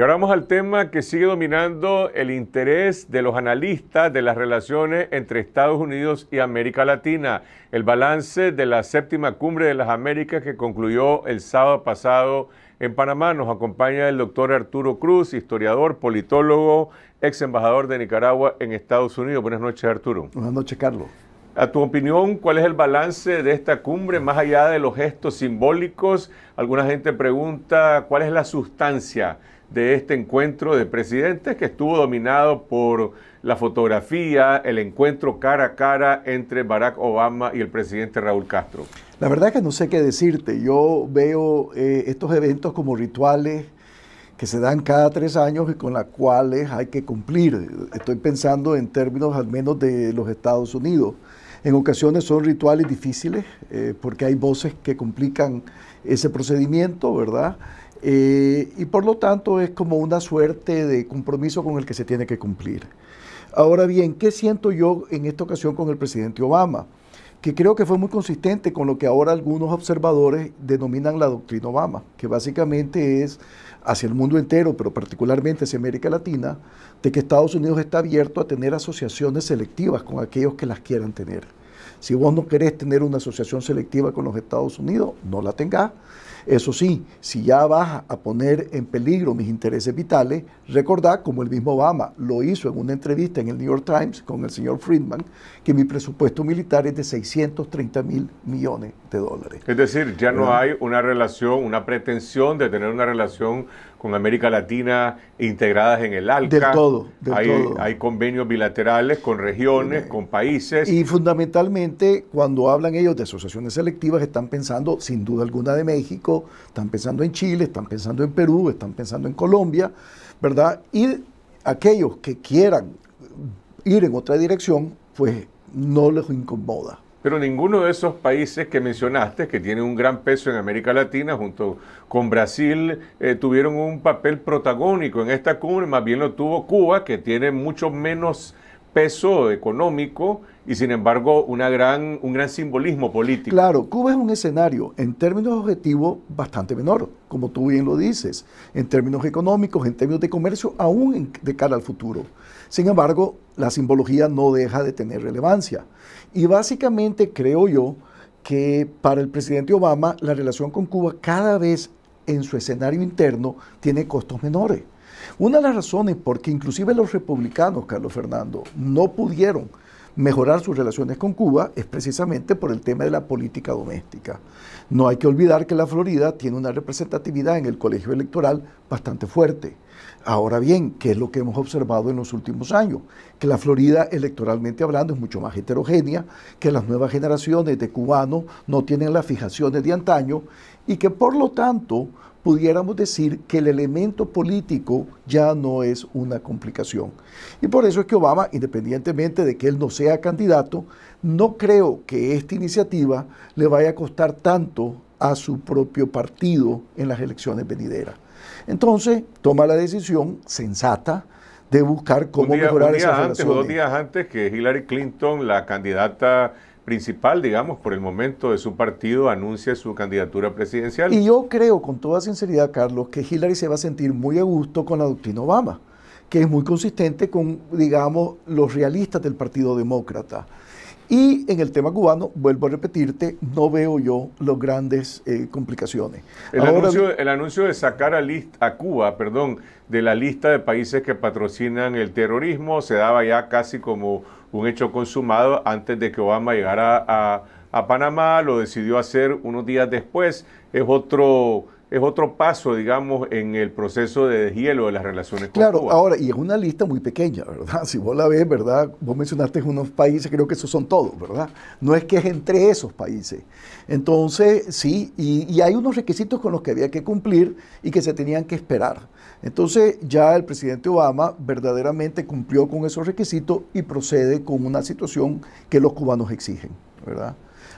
Y ahora vamos al tema que sigue dominando el interés de los analistas de las relaciones entre Estados Unidos y América Latina, el balance de la séptima cumbre de las Américas que concluyó el sábado pasado en Panamá. Nos acompaña el doctor Arturo Cruz, historiador, politólogo, ex embajador de Nicaragua en Estados Unidos. Buenas noches, Arturo. Buenas noches, Carlos. A tu opinión, ¿cuál es el balance de esta cumbre más allá de los gestos simbólicos? Alguna gente pregunta, ¿cuál es la sustancia de este encuentro de presidentes que estuvo dominado por la fotografía, el encuentro cara a cara entre Barack Obama y el presidente Raúl Castro? La verdad es que no sé qué decirte. Yo veo eh, estos eventos como rituales que se dan cada tres años y con las cuales hay que cumplir. Estoy pensando en términos al menos de los Estados Unidos. En ocasiones son rituales difíciles eh, porque hay voces que complican ese procedimiento, ¿verdad? Eh, y por lo tanto es como una suerte de compromiso con el que se tiene que cumplir. Ahora bien, ¿qué siento yo en esta ocasión con el presidente Obama? Que creo que fue muy consistente con lo que ahora algunos observadores denominan la doctrina Obama, que básicamente es hacia el mundo entero, pero particularmente hacia América Latina, de que Estados Unidos está abierto a tener asociaciones selectivas con aquellos que las quieran tener. Si vos no querés tener una asociación selectiva con los Estados Unidos, no la tengas eso sí, si ya vas a poner en peligro mis intereses vitales, recordad, como el mismo Obama lo hizo en una entrevista en el New York Times con el señor Friedman, que mi presupuesto militar es de 630 mil millones de dólares. Es decir, ya no hay una relación, una pretensión de tener una relación con América Latina integradas en el ALCA. Del todo. Hay convenios bilaterales con regiones, con países. Y fundamentalmente, cuando hablan ellos de asociaciones selectivas, están pensando, sin duda alguna, de México están pensando en Chile, están pensando en Perú, están pensando en Colombia, ¿verdad? Y aquellos que quieran ir en otra dirección, pues no les incomoda. Pero ninguno de esos países que mencionaste, que tienen un gran peso en América Latina, junto con Brasil, eh, tuvieron un papel protagónico en esta cumbre, más bien lo tuvo Cuba, que tiene mucho menos peso económico y sin embargo una gran, un gran simbolismo político. Claro, Cuba es un escenario en términos objetivos bastante menor, como tú bien lo dices, en términos económicos, en términos de comercio, aún de cara al futuro. Sin embargo, la simbología no deja de tener relevancia. Y básicamente creo yo que para el presidente Obama la relación con Cuba cada vez en su escenario interno tiene costos menores. Una de las razones por que inclusive los republicanos, Carlos Fernando, no pudieron mejorar sus relaciones con Cuba es precisamente por el tema de la política doméstica. No hay que olvidar que la Florida tiene una representatividad en el colegio electoral bastante fuerte. Ahora bien, ¿qué es lo que hemos observado en los últimos años? Que la Florida, electoralmente hablando, es mucho más heterogénea, que las nuevas generaciones de cubanos no tienen las fijaciones de antaño y que por lo tanto pudiéramos decir que el elemento político ya no es una complicación. Y por eso es que Obama, independientemente de que él no sea candidato, no creo que esta iniciativa le vaya a costar tanto a su propio partido en las elecciones venideras. Entonces, toma la decisión sensata de buscar cómo mejorar Dos días antes que Hillary Clinton, la candidata principal, digamos, por el momento de su partido, anuncia su candidatura presidencial. Y yo creo con toda sinceridad, Carlos, que Hillary se va a sentir muy a gusto con la doctrina Obama, que es muy consistente con, digamos, los realistas del Partido Demócrata. Y en el tema cubano, vuelvo a repetirte, no veo yo las grandes eh, complicaciones. El, anuncio, de sacar a, list, a Cuba perdón, de la lista de países que patrocinan el terrorismo se daba ya casi como un hecho consumado antes de que Obama llegara a, Panamá, lo decidió hacer unos días después, es otro es otro paso, digamos, en el proceso de deshielo de las relaciones claro, Cuba. Claro, ahora, y es una lista muy pequeña, ¿verdad? Si vos la ves, ¿verdad? Vos mencionaste unos países, creo que esos son todos, ¿verdad? No es que es entre esos países. Entonces, sí, y, y hay unos requisitos con los que había que cumplir y que se tenían que esperar. Entonces, ya el presidente Obama verdaderamente cumplió con esos requisitos y procede con una situación que los cubanos exigen, ¿verdad?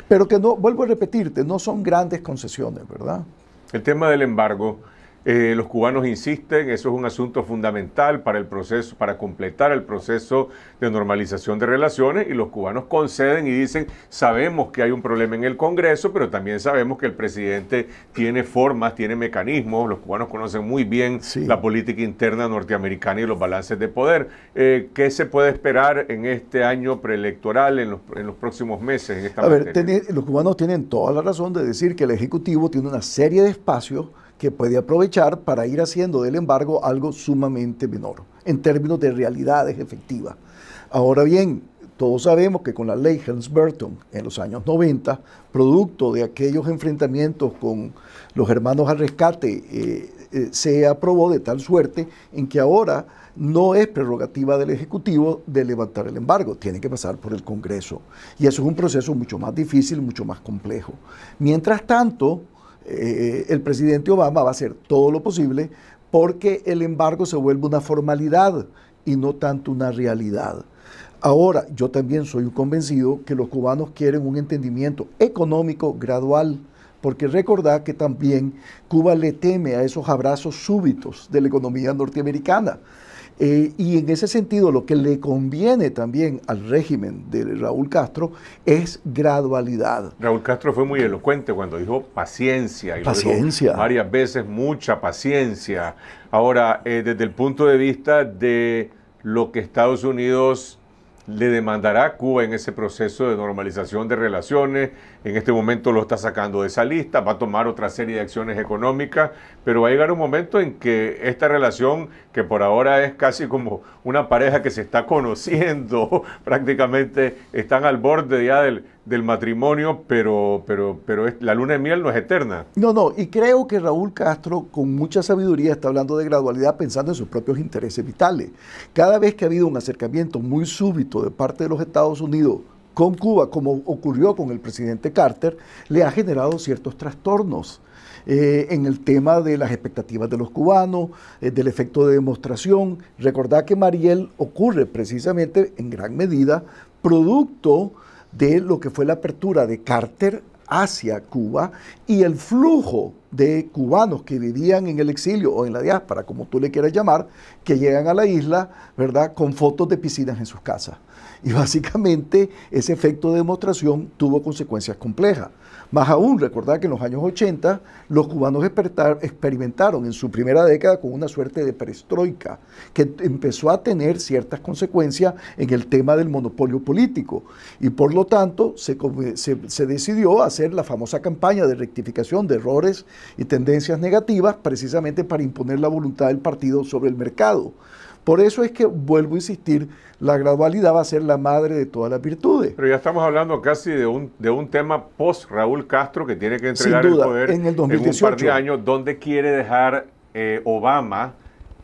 Pero que no, vuelvo a repetirte, no son grandes concesiones, ¿verdad? el tema del embargo eh, los cubanos insisten, eso es un asunto fundamental para el proceso, para completar el proceso de normalización de relaciones y los cubanos conceden y dicen, sabemos que hay un problema en el Congreso, pero también sabemos que el presidente tiene formas, tiene mecanismos, los cubanos conocen muy bien la política interna norteamericana y los balances de poder. Eh, ¿Qué se puede esperar en este año preelectoral, en los, próximos meses? A ver, los cubanos tienen toda la razón de decir que el Ejecutivo tiene una serie de espacios que puede aprovechar para ir haciendo del embargo algo sumamente menor en términos de realidades efectivas. Ahora bien, todos sabemos que con la ley Helms-Burton en los años 90, producto de aquellos enfrentamientos con los hermanos al rescate, eh, eh, se aprobó de tal suerte en que ahora no es prerrogativa del Ejecutivo de levantar el embargo, tiene que pasar por el Congreso. Y eso es un proceso mucho más difícil, mucho más complejo. Mientras tanto, eh, el presidente Obama va a hacer todo lo posible porque el embargo se vuelve una formalidad y no tanto una realidad. Ahora, yo también soy un convencido que los cubanos quieren un entendimiento económico gradual, porque recordad que también Cuba le teme a esos abrazos súbitos de la economía norteamericana. Eh, y en ese sentido, lo que le conviene también al régimen de Raúl Castro es gradualidad. Raúl Castro fue muy elocuente cuando dijo paciencia. Y paciencia. varias veces, mucha paciencia. Ahora, eh, desde el punto de vista de lo que Estados Unidos le demandará a Cuba en ese proceso de normalización de relaciones. En este momento lo está sacando de esa lista, va a tomar otra serie de acciones económicas, pero va a llegar un momento en que esta relación, que por ahora es casi como una pareja que se está conociendo, prácticamente están al borde ya del, del matrimonio, pero, pero, pero la luna de miel no es eterna. No, no, y creo que Raúl Castro con mucha sabiduría está hablando de gradualidad pensando en sus propios intereses vitales. Cada vez que ha habido un acercamiento muy súbito de parte de los Estados Unidos con Cuba, como ocurrió con el presidente Carter, le ha generado ciertos trastornos. Eh, en el tema de las expectativas de los cubanos, eh, del efecto de demostración. Recordad que Mariel ocurre precisamente en gran medida producto de lo que fue la apertura de Carter hacia Cuba y el flujo de cubanos que vivían en el exilio o en la diáspora, como tú le quieras llamar, que llegan a la isla, ¿verdad?, con fotos de piscinas en sus casas. Y básicamente ese efecto de demostración tuvo consecuencias complejas. Más aún, recordar que en los años 80 los cubanos experimentaron en su primera década con una suerte de perestroika, que empezó a tener ciertas consecuencias en el tema del monopolio político. Y por lo tanto se, se decidió hacer la famosa campaña de rectificación de errores y tendencias negativas precisamente para imponer la voluntad del partido sobre el mercado. Por eso es que, vuelvo a insistir, la gradualidad va a ser la madre de todas las virtudes. Pero ya estamos hablando casi de un, de un tema post Raúl Castro que tiene que entregar el poder en, el 2018. un par de años. ¿Dónde quiere dejar eh, Obama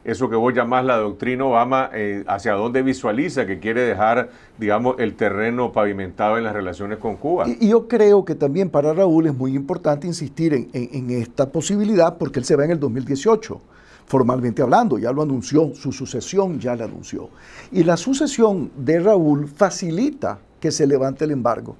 eso que vos llamás la doctrina Obama, eh, hacia dónde visualiza que quiere dejar, digamos, el terreno pavimentado en las relaciones con Cuba. Y, yo creo que también para Raúl es muy importante insistir en, en, esta posibilidad porque él se va en el 2018, formalmente hablando, ya lo anunció, su sucesión ya la anunció. Y la sucesión de Raúl facilita que se levante el embargo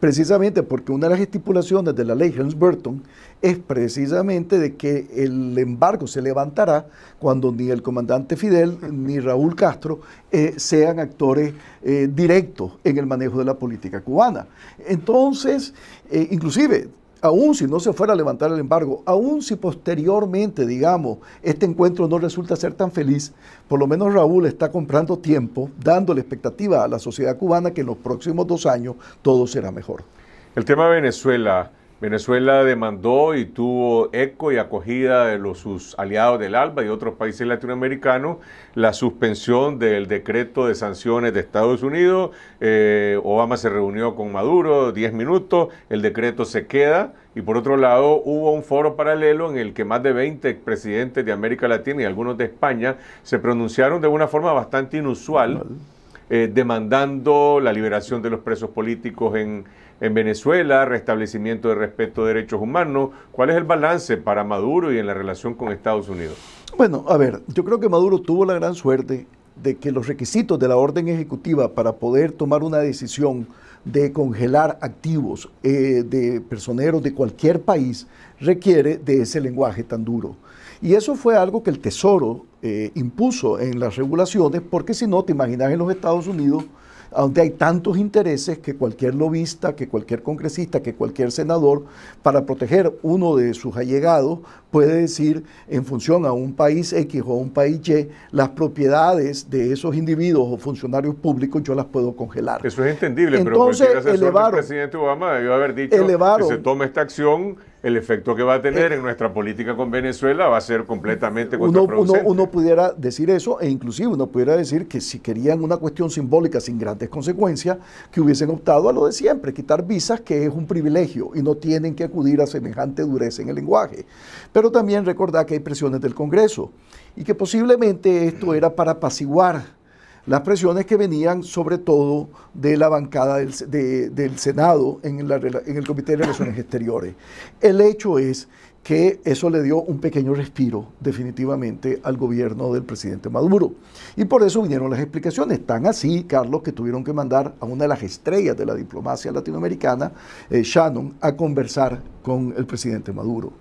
precisamente porque una de las estipulaciones de la ley Helms-Burton es precisamente de que el embargo se levantará cuando ni el comandante Fidel ni Raúl Castro eh, sean actores eh, directos en el manejo de la política cubana. Entonces, eh, inclusive aún si no se fuera a levantar el embargo, aún si posteriormente, digamos, este encuentro no resulta ser tan feliz, por lo menos Raúl está comprando tiempo, dando la expectativa a la sociedad cubana que en los próximos dos años todo será mejor. El tema de Venezuela. Venezuela demandó y tuvo eco y acogida de los, sus aliados del ALBA y otros países latinoamericanos la suspensión del decreto de sanciones de Estados Unidos. Eh, Obama se reunió con Maduro 10 minutos, el decreto se queda. Y por otro lado, hubo un foro paralelo en el que más de 20 presidentes de América Latina y algunos de España se pronunciaron de una forma bastante inusual, eh, demandando la liberación de los presos políticos en en Venezuela, restablecimiento de respeto de derechos humanos. ¿Cuál es el balance para Maduro y en la relación con Estados Unidos? Bueno, a ver, yo creo que Maduro tuvo la gran suerte de que los requisitos de la orden ejecutiva para poder tomar una decisión de congelar activos eh, de personeros de cualquier país requiere de ese lenguaje tan duro. Y eso fue algo que el Tesoro eh, impuso en las regulaciones, porque si no, te imaginas en los Estados Unidos donde hay tantos intereses que cualquier lobista, que cualquier congresista, que cualquier senador, para proteger uno de sus allegados, puede decir en función a un país X o a un país Y, las propiedades de esos individuos o funcionarios públicos yo las puedo congelar. Eso es entendible, Entonces, pero presidente Obama debió haber dicho que se tome esta acción el efecto que va a tener eh, en nuestra política con Venezuela va a ser completamente contraproducente. Uno, pudiera decir eso e inclusive uno pudiera decir que si querían una cuestión simbólica sin grandes consecuencias, que hubiesen optado a lo de siempre, quitar visas, que es un privilegio y no tienen que acudir a semejante dureza en el lenguaje. Pero también recordar que hay presiones del Congreso y que posiblemente esto era para apaciguar las presiones que venían sobre todo de la bancada del, Senado en, el Comité de Relaciones Exteriores. El hecho es que eso le dio un pequeño respiro definitivamente al gobierno del presidente Maduro. Y por eso vinieron las explicaciones. Tan así, Carlos, que tuvieron que mandar a una de las estrellas de la diplomacia latinoamericana, eh, Shannon, a conversar con el presidente Maduro.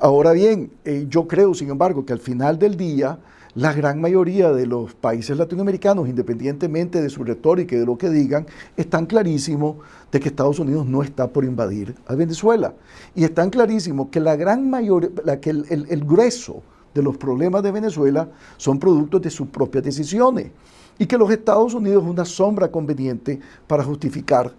Ahora bien, eh, yo creo, sin embargo, que al final del día la gran mayoría de los países latinoamericanos, independientemente de su retórica y de lo que digan, están clarísimos de que Estados Unidos no está por invadir a Venezuela. Y están clarísimos que la gran mayoría, que el, el grueso de los problemas de Venezuela son productos de sus propias decisiones y que los Estados Unidos es una sombra conveniente para justificar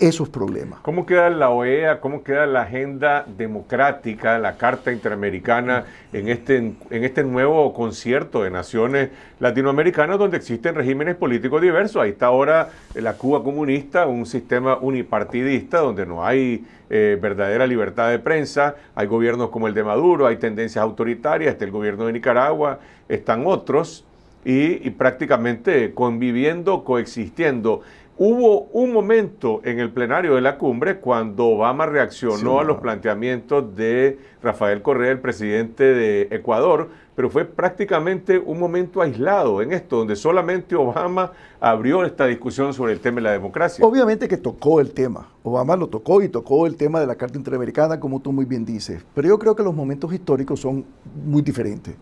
esos problemas. ¿Cómo queda la OEA, cómo queda la agenda democrática, la Carta Interamericana este, en este, nuevo concierto de naciones latinoamericanas donde existen regímenes políticos diversos? Ahí está ahora la Cuba comunista, un sistema unipartidista donde no hay eh, verdadera libertad de prensa, hay gobiernos como el de Maduro, hay tendencias autoritarias, está el gobierno de Nicaragua, están otros. y prácticamente conviviendo, coexistiendo. Hubo un momento en el plenario de la cumbre cuando Obama reaccionó a los planteamientos de Rafael Correa, el presidente de Ecuador, pero fue prácticamente un momento aislado en esto, donde solamente Obama abrió esta discusión sobre el tema de la democracia. Obviamente que tocó el tema, Obama lo tocó y tocó el tema de la Carta Interamericana, como tú muy bien dices, pero yo creo que los momentos históricos son muy diferentes.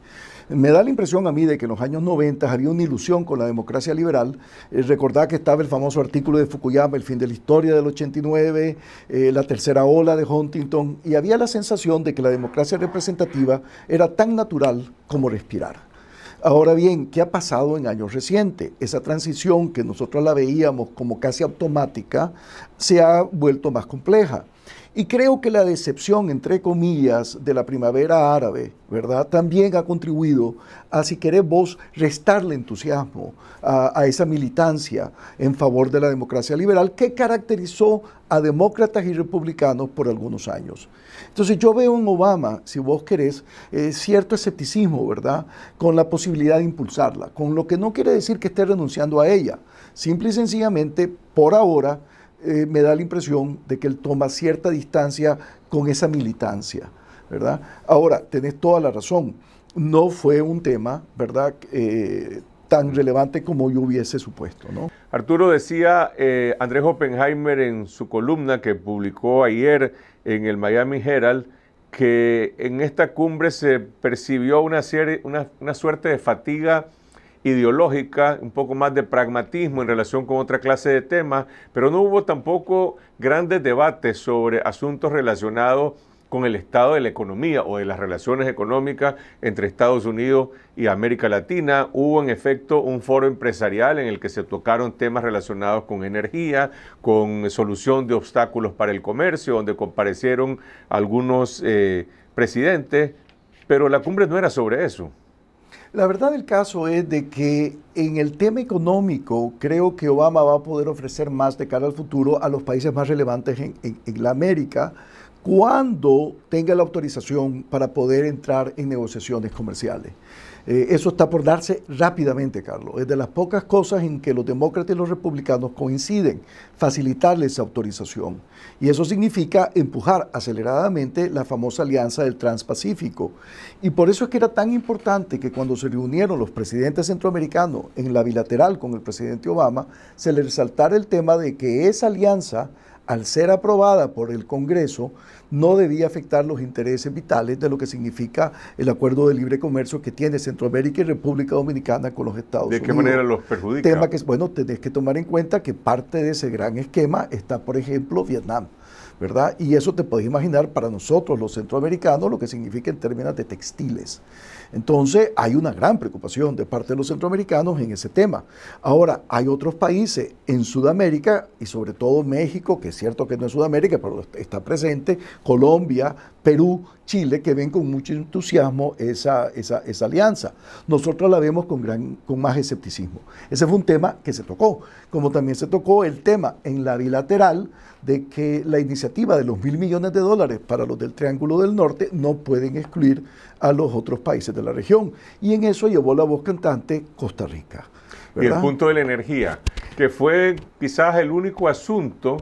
Me da la impresión a mí de que en los años 90 había una ilusión con la democracia liberal. Eh, Recordad que estaba el famoso artículo de Fukuyama, El fin de la historia del 89, eh, la tercera ola de Huntington, y había la sensación de que la democracia representativa era tan natural como respirar. Ahora bien, ¿qué ha pasado en años recientes? Esa transición que nosotros la veíamos como casi automática se ha vuelto más compleja. Y creo que la decepción, entre comillas, de la primavera árabe, ¿verdad? También ha contribuido a, si vos, restarle entusiasmo a, esa militancia en favor de la democracia liberal que caracterizó a demócratas y republicanos por algunos años. Entonces yo veo en Obama, si vos querés, eh, cierto escepticismo, ¿verdad? Con la posibilidad de impulsarla, con lo que no quiere decir que esté renunciando a ella. Simple y sencillamente, por ahora, eh, me da la impresión de que él toma cierta distancia con esa militancia, ¿verdad? Ahora, tenés toda la razón, no fue un tema, ¿verdad? Eh, tan relevante como yo hubiese supuesto, ¿no? Arturo decía eh, Andrés Oppenheimer en su columna que publicó ayer en el Miami Herald que en esta cumbre se percibió una, una suerte de fatiga ideológica, un poco más de pragmatismo en relación con otra clase de temas, pero no hubo tampoco grandes debates sobre asuntos relacionados con el estado de la economía o de las relaciones económicas entre Estados Unidos y América Latina. Hubo en efecto un foro empresarial en el que se tocaron temas relacionados con energía, con solución de obstáculos para el comercio, donde comparecieron algunos eh, presidentes, pero la cumbre no era sobre eso. La verdad del caso es de que en el tema económico creo que Obama va a poder ofrecer más de cara al futuro a los países más relevantes en la América cuando tenga la autorización para poder entrar en negociaciones comerciales. Eh, eso está por darse rápidamente, Carlos. Es de las pocas cosas en que los demócratas y los republicanos coinciden, facilitarles autorización. Y eso significa empujar aceleradamente la famosa alianza del Transpacífico. Y por eso es que era tan importante que cuando se reunieron los presidentes centroamericanos en la bilateral con el presidente Obama, se le resaltara el tema de que esa alianza al ser aprobada por el Congreso, no debía afectar los intereses vitales de lo que significa el acuerdo de libre comercio que tiene Centroamérica y República Dominicana con los Estados Unidos. ¿De qué manera los perjudica? Tema que, bueno, tenés que tomar en cuenta que parte de ese gran esquema está, por ejemplo, Vietnam. ¿verdad? Y eso te puedes imaginar para nosotros los centroamericanos lo que significa en términos de textiles. Entonces hay una gran preocupación de parte de los centroamericanos en ese tema. Ahora, hay otros países en Sudamérica y sobre todo México, que es cierto que no es Sudamérica, pero está presente, Colombia, Perú, Chile, que ven con mucho entusiasmo esa, esa, alianza. Nosotros la vemos con, gran, con más escepticismo. Ese fue un tema que se tocó, como también se tocó el tema en la bilateral de que la iniciativa de los mil millones de dólares para los del Triángulo del Norte no pueden excluir a los otros países de la región. Y en eso llevó la voz cantante Costa Rica. Y el punto de la energía, que fue quizás el único asunto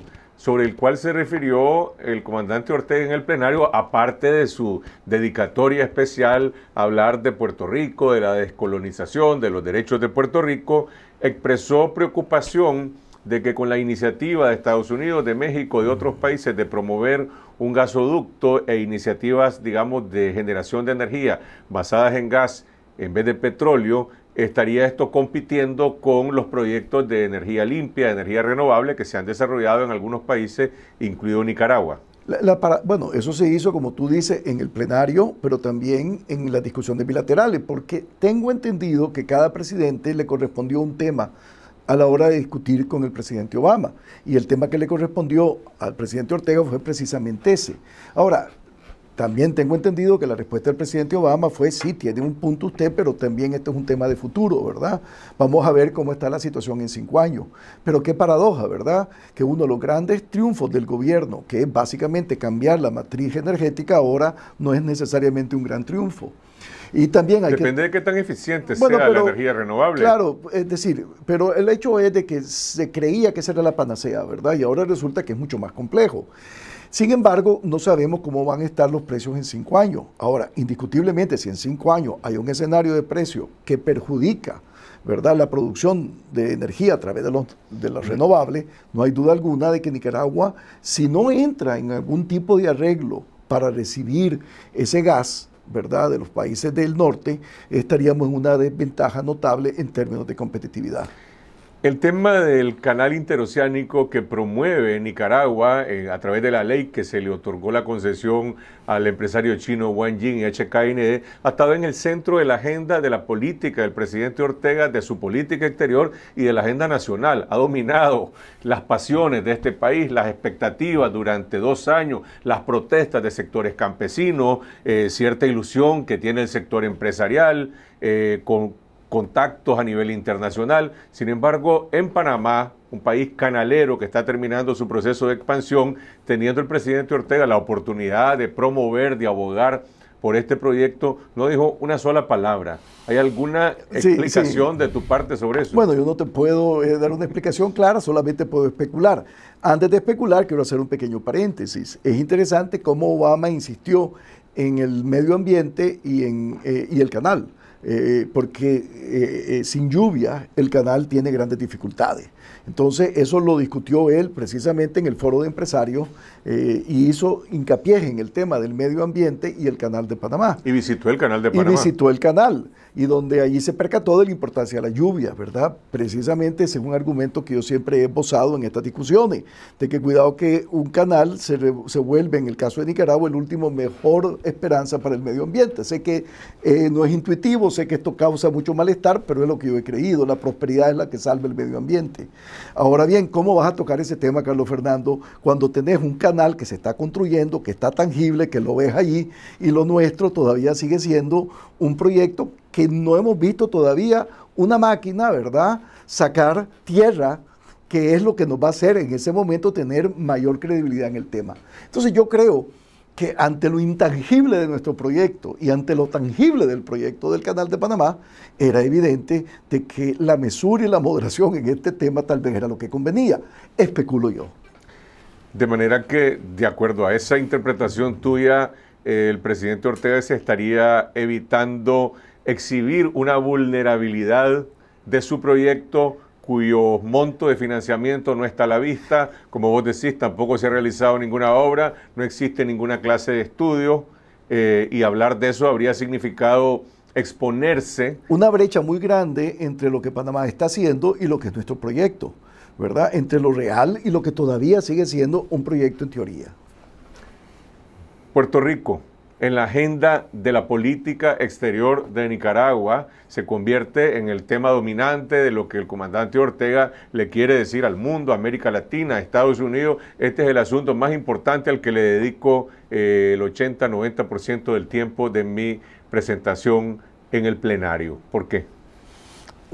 sobre el cual se refirió el comandante Ortega en el plenario, aparte de su dedicatoria especial a hablar de Puerto Rico, de la descolonización, de los derechos de Puerto Rico, expresó preocupación de que con la iniciativa de Estados Unidos, de México, de otros países de promover un gasoducto e iniciativas, digamos, de generación de energía basadas en gas en vez de petróleo, estaría esto compitiendo con los proyectos de energía limpia, de energía renovable que se han desarrollado en algunos países, incluido Nicaragua. bueno, eso se hizo, como tú dices, en el plenario, pero también en las discusiones bilaterales, porque tengo entendido que cada presidente le correspondió un tema a la hora de discutir con el presidente Obama. Y el tema que le correspondió al presidente Ortega fue precisamente ese. Ahora, también tengo entendido que la respuesta del presidente Obama fue, sí, tiene un punto usted, pero también esto es un tema de futuro, ¿verdad? Vamos a ver cómo está la situación en cinco años. Pero qué paradoja, ¿verdad? Que uno de los grandes triunfos del gobierno, que es básicamente cambiar la matriz energética, ahora no es necesariamente un gran triunfo. Y también hay Depende de qué tan eficiente sea la energía renovable. Claro, es decir, pero el hecho es de que se creía que esa era la panacea, ¿verdad? Y ahora resulta que es mucho más complejo. Sin embargo, no sabemos cómo van a estar los precios en cinco años. Ahora, indiscutiblemente, si en cinco años hay un escenario de precio que perjudica ¿verdad? la producción de energía a través de, los, las renovables, no hay duda alguna de que Nicaragua, si no entra en algún tipo de arreglo para recibir ese gas, ¿verdad? de los países del norte, estaríamos en una desventaja notable en términos de competitividad. El tema del canal interoceánico que promueve Nicaragua eh, a través de la ley que se le otorgó la concesión al empresario chino Wang Jing y HKND ha estado en el centro de la agenda de la política del presidente Ortega, de su política exterior y de la agenda nacional. Ha dominado las pasiones de este país, las expectativas durante dos años, las protestas de sectores campesinos, eh, cierta ilusión que tiene el sector empresarial eh, con contactos a nivel internacional. Sin embargo, en Panamá, un país canalero que está terminando su proceso de expansión, teniendo el presidente Ortega la oportunidad de promover, de abogar por este proyecto, no dijo una sola palabra. ¿Hay alguna explicación de tu parte sobre eso? Bueno, yo no te puedo eh, dar una explicación clara, solamente puedo especular. Antes de especular, quiero hacer un pequeño paréntesis. Es interesante cómo Obama insistió en el medio ambiente y en eh, y el canal. Eh, porque eh, eh, sin lluvia el canal tiene grandes dificultades. Entonces, eso lo discutió él precisamente en el foro de empresarios y hizo hincapié en el tema del medio ambiente y el canal de Panamá. Y visitó el canal de Panamá. Y visitó el canal, y donde allí se percató de la importancia de la lluvia, ¿verdad? Precisamente ese es un argumento que yo siempre he esbozado en estas discusiones, de que cuidado que un canal se, se vuelve, en el caso de Nicaragua, el último mejor esperanza para el medio ambiente. Sé que no es intuitivo, sé que esto causa mucho malestar, pero es lo que yo he creído, la prosperidad es la que salva el medio ambiente. Ahora bien, ¿cómo vas a tocar ese tema, Carlos Fernando, cuando tenés un canal que se está construyendo, que está tangible, que lo ves allí, y lo nuestro todavía sigue siendo un proyecto que no hemos visto todavía una máquina, ¿verdad? Sacar tierra que es lo que nos va a hacer en ese momento tener mayor credibilidad en el tema. Entonces yo creo que ante lo intangible de nuestro proyecto y ante lo tangible del proyecto del Canal de Panamá, era evidente de que la mesura y la moderación en este tema tal vez era lo que convenía, especulo yo. De manera que, de acuerdo a esa interpretación tuya, eh, el presidente Ortega se estaría evitando exhibir una vulnerabilidad de su proyecto cuyo monto de financiamiento no está a la vista, como vos decís, tampoco se ha realizado ninguna obra, no existe ninguna clase de estudio, eh, y hablar de eso habría significado exponerse. Una brecha muy grande entre lo que Panamá está haciendo y lo que es nuestro proyecto, ¿verdad? Entre lo real y lo que todavía sigue siendo un proyecto en teoría. Puerto Rico, en la agenda de la política exterior de Nicaragua, se convierte en el tema dominante de lo que el comandante Ortega le quiere decir al mundo, América Latina, Estados Unidos. Este es el asunto más importante al que le dedico eh, el 80-90% del tiempo de mi presentación en el plenario. ¿Por qué?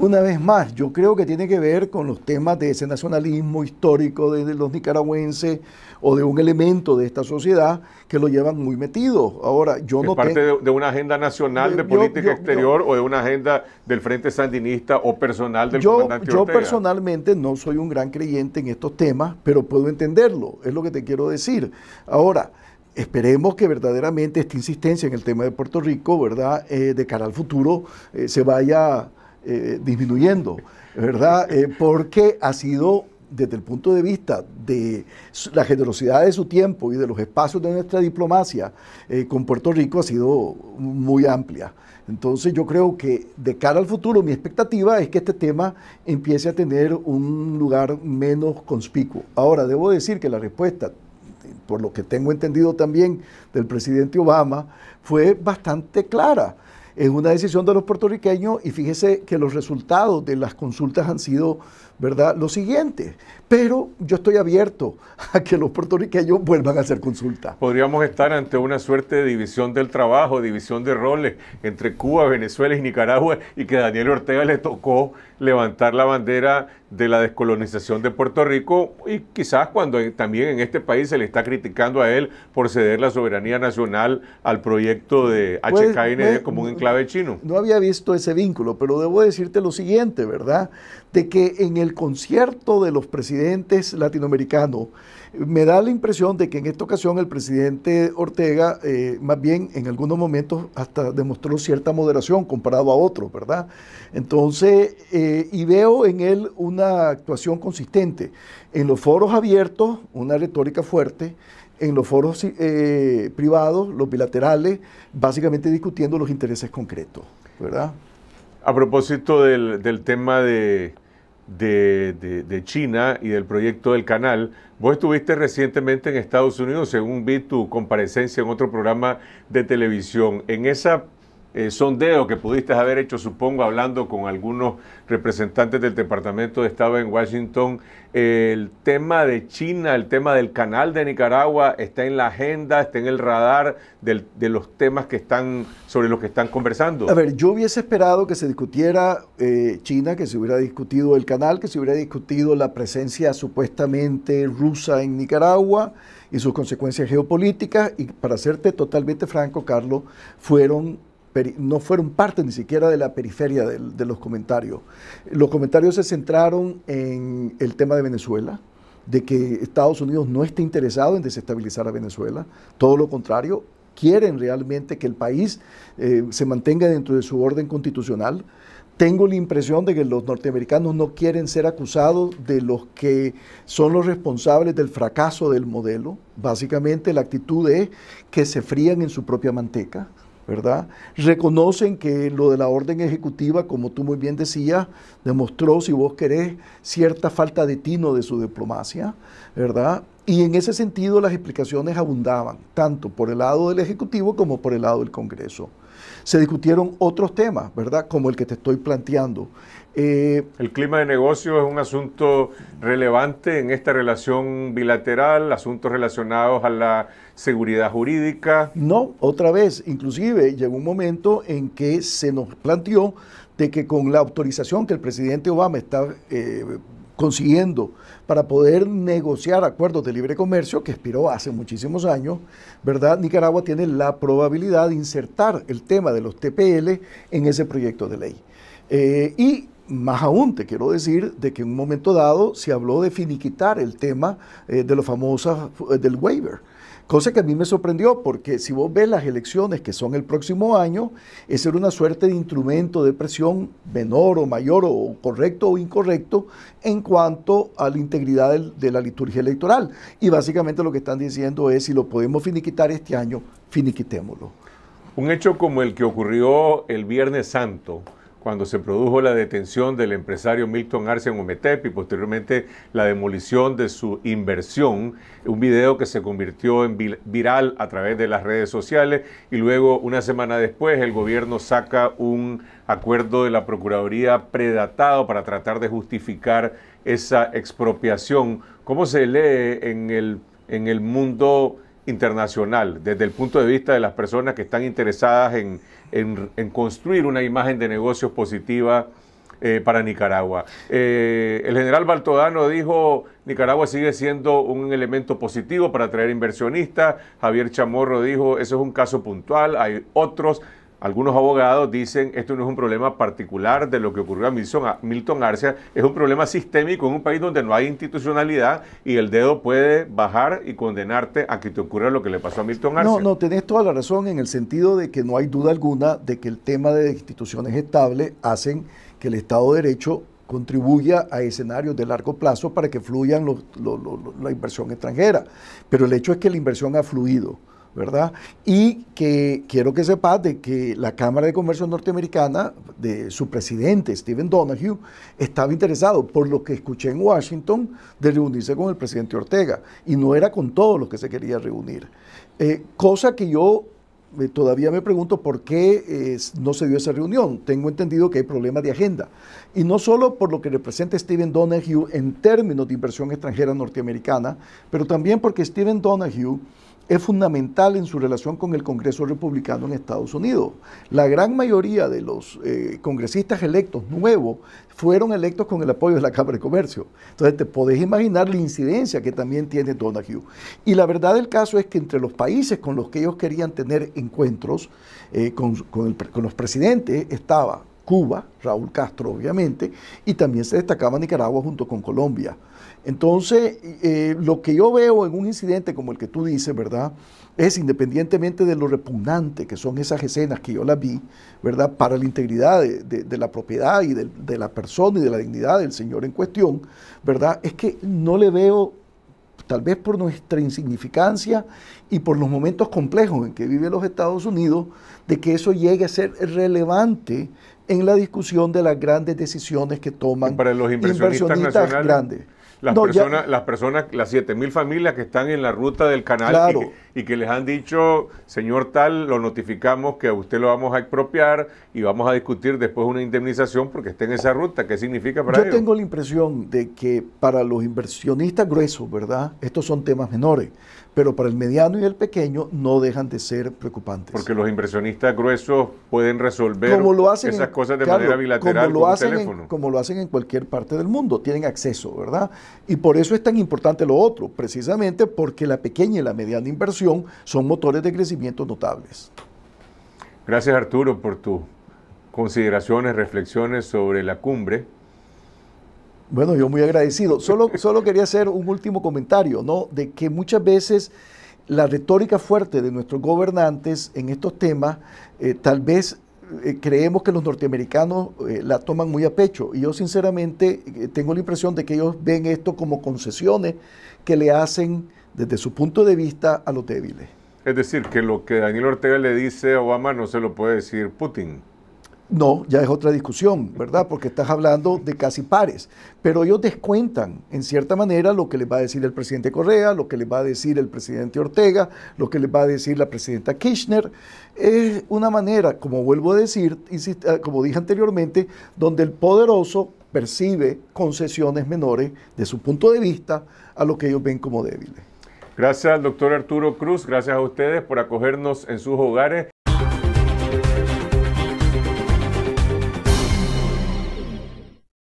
Una vez más, yo creo que tiene que ver con los temas de ese nacionalismo histórico de los nicaragüenses o de un elemento de esta sociedad que lo llevan muy metido. Ahora, yo es no parte de, una agenda nacional de, política exterior o de una agenda del Frente Sandinista o personal del yo, comandante Yo personalmente no soy un gran creyente en estos temas, pero puedo entenderlo, es lo que te quiero decir. Ahora, esperemos que verdaderamente esta insistencia en el tema de Puerto Rico, ¿verdad?, eh, de cara al futuro, eh, se vaya eh, disminuyendo, ¿verdad? Eh, porque ha sido, desde el punto de vista de la generosidad de su tiempo y de los espacios de nuestra diplomacia eh, con Puerto Rico, ha sido muy amplia. Entonces yo creo que de cara al futuro mi expectativa es que este tema empiece a tener un lugar menos conspicuo. Ahora, debo decir que la respuesta, por lo que tengo entendido también del presidente Obama, fue bastante clara. Es una decisión de los puertorriqueños y fíjese que los resultados de las consultas han sido ¿verdad? Lo siguiente, pero yo estoy abierto a que los puertorriqueños vuelvan a hacer consulta. Podríamos estar ante una suerte de división del trabajo, división de roles entre Cuba, Venezuela y Nicaragua y que Daniel Ortega le tocó levantar la bandera de la descolonización de Puerto Rico y quizás cuando también en este país se le está criticando a él por ceder la soberanía nacional al proyecto de pues, HKND pues, como un enclave chino. No había visto ese vínculo, pero debo decirte lo siguiente, ¿verdad? De que en el el concierto de los presidentes latinoamericanos. Me da la impresión de que en esta ocasión el presidente Ortega, eh, más bien en algunos momentos, hasta demostró cierta moderación comparado a otros, ¿verdad? Entonces, eh, y veo en él una actuación consistente. En los foros abiertos, una retórica fuerte en los foros eh, privados, los bilaterales, básicamente discutiendo los intereses concretos, ¿verdad? A propósito del tema de de, China y del proyecto del canal. Vos estuviste recientemente en Estados Unidos, según vi tu comparecencia en otro programa de televisión. En esa eh, sondeo que pudiste haber hecho, supongo, hablando con algunos representantes del Departamento de Estado en Washington, el tema de China, el tema del canal de Nicaragua está en la agenda, está en el radar de los temas que están sobre los que están conversando. A ver, yo hubiese esperado que se discutiera eh, China, que se hubiera discutido el canal, que se hubiera discutido la presencia supuestamente rusa en Nicaragua y sus consecuencias geopolíticas. Y para serte totalmente franco, Carlos, fueron no fueron parte ni siquiera de la periferia de, los comentarios. Los comentarios se centraron en el tema de Venezuela, de que Estados Unidos no está interesado en desestabilizar a Venezuela, todo lo contrario, quieren realmente que el país eh, se mantenga dentro de su orden constitucional. Tengo la impresión de que los norteamericanos no quieren ser acusados de los que son los responsables del fracaso del modelo. Básicamente la actitud es que se frían en su propia manteca. Reconocen que lo de la orden ejecutiva, como tú muy bien decías, demostró, si vos querés, cierta falta de tino de su diplomacia, ¿verdad? Y en ese sentido las explicaciones abundaban, tanto por el lado del Ejecutivo como por el lado del Congreso. Se discutieron otros temas, ¿verdad? Como el que te estoy planteando. Eh, el clima de negocio es un asunto relevante en esta relación bilateral, asuntos relacionados a la seguridad jurídica. No, otra vez, inclusive llegó un momento en que se nos planteó de que con la autorización que el presidente Obama está eh, consiguiendo para poder negociar acuerdos de libre comercio que expiró hace muchísimos años, ¿verdad? Nicaragua tiene la probabilidad de insertar el tema de los TPL en ese proyecto de ley. Eh, y más aún te quiero decir de que en un momento dado se habló de finiquitar el tema eh, de los famosos eh, del waiver. Cosa que a mí me sorprendió porque si vos ves las elecciones que son el próximo año, es era una suerte de instrumento de presión menor o mayor o correcto o incorrecto en cuanto a la integridad de la liturgia electoral. Y básicamente lo que están diciendo es si lo podemos finiquitar este año, finiquitémoslo. Un hecho como el que ocurrió el Viernes Santo, cuando se produjo la detención del empresario Milton Arce en Ometep y posteriormente la demolición de su inversión, un video que se convirtió en viral a través de las redes sociales y luego una semana después el gobierno saca un acuerdo de la Procuraduría predatado para tratar de justificar esa expropiación. ¿Cómo se lee en el, en el mundo internacional desde el punto de vista de las personas que están interesadas en en, construir una imagen de negocios positiva eh, para Nicaragua. Eh, el general Baltodano dijo, Nicaragua sigue siendo un elemento positivo para atraer inversionistas. Javier Chamorro dijo, eso es un caso puntual, hay otros. Algunos abogados dicen esto no es un problema particular de lo que ocurrió a Milton, a es un problema sistémico en un país donde no hay institucionalidad y el dedo puede bajar y condenarte a que te ocurra lo que le pasó a Milton Arcia. No, no, tenés toda la razón en el sentido de que no hay duda alguna de que el tema de instituciones estables hacen que el Estado de Derecho contribuya a escenarios de largo plazo para que fluyan la inversión extranjera. Pero el hecho es que la inversión ha fluido. ¿verdad? Y que quiero que sepas de que la Cámara de Comercio norteamericana, de su presidente, Stephen Donahue, estaba interesado, por lo que escuché en Washington, de reunirse con el presidente Ortega. Y no era con todos los que se quería reunir. Eh, cosa que yo eh, todavía me pregunto por qué eh, no se dio esa reunión. Tengo entendido que hay problemas de agenda. Y no solo por lo que representa Stephen Donahue en términos de inversión extranjera norteamericana, pero también porque Stephen Donahue es fundamental en su relación con el Congreso Republicano en Estados Unidos. La gran mayoría de los eh, congresistas electos nuevos fueron electos con el apoyo de la Cámara de Comercio. Entonces te podés imaginar la incidencia que también tiene Donahue. Y la verdad del caso es que entre los países con los que ellos querían tener encuentros eh, con los presidentes estaba Cuba, Raúl Castro obviamente, y también se destacaba Nicaragua junto con Colombia. Entonces, eh, lo que yo veo en un incidente como el que tú dices, ¿verdad? Es independientemente de lo repugnante que son esas escenas que yo las vi, ¿verdad? Para la integridad de, la propiedad y de, la persona y de la dignidad del señor en cuestión, ¿verdad? Es que no le veo, tal vez por nuestra insignificancia y por los momentos complejos en que viven los Estados Unidos, de que eso llegue a ser relevante en la discusión de las grandes decisiones que toman para los inversionistas grandes. Las, personas, las personas, las 7000 familias que están en la ruta del canal y, que, les han dicho, señor tal, lo notificamos que a usted lo vamos a expropiar y vamos a discutir después una indemnización porque está en esa ruta. ¿Qué significa para ellos? Yo tengo la impresión de que para los inversionistas gruesos, ¿verdad? Estos son temas menores pero para el mediano y el pequeño no dejan de ser preocupantes. Porque los inversionistas gruesos pueden resolver esas cosas de manera bilateral como lo, hacen teléfono. como lo hacen en cualquier parte del mundo, tienen acceso, ¿verdad? Y por eso es tan importante lo otro, precisamente porque la pequeña y la mediana inversión son motores de crecimiento notables. Gracias Arturo por tus consideraciones, reflexiones sobre la cumbre. Bueno, yo muy agradecido. Solo, solo quería hacer un último comentario, ¿no? De que muchas veces la retórica fuerte de nuestros gobernantes en estos temas, eh, tal vez eh, creemos que los norteamericanos eh, la toman muy a pecho. Y yo sinceramente tengo la impresión de que ellos ven esto como concesiones que le hacen desde su punto de vista a los débiles. Es decir, que lo que Daniel Ortega le dice a Obama no se lo puede decir Putin. No, ya es otra discusión, ¿verdad? Porque estás hablando de casi pares. Pero ellos descuentan, en cierta manera, lo que les va a decir el presidente Correa, lo que les va a decir el presidente Ortega, lo que les va a decir la presidenta Kirchner. Es una manera, como vuelvo a decir, eh, como dije anteriormente, donde el poderoso percibe concesiones menores de su punto de vista a lo que ellos ven como débiles. Gracias doctor Arturo Cruz, gracias a ustedes por acogernos en sus hogares